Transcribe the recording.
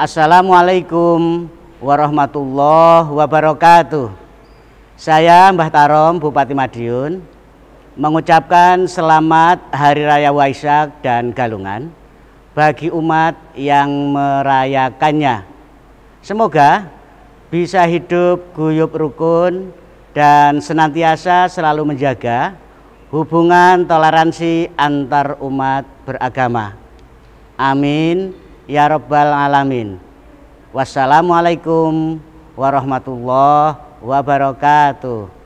Assalamualaikum warahmatullahi wabarakatuh. Saya Mbah Tarom, Bupati Madiun, mengucapkan selamat Hari Raya Waisak dan Galungan bagi umat yang merayakannya. Semoga bisa hidup guyup rukun dan senantiasa selalu menjaga hubungan toleransi antar umat beragama. Amin ya rabbal alamin. Wassalamualaikum warahmatullahi wabarakatuh.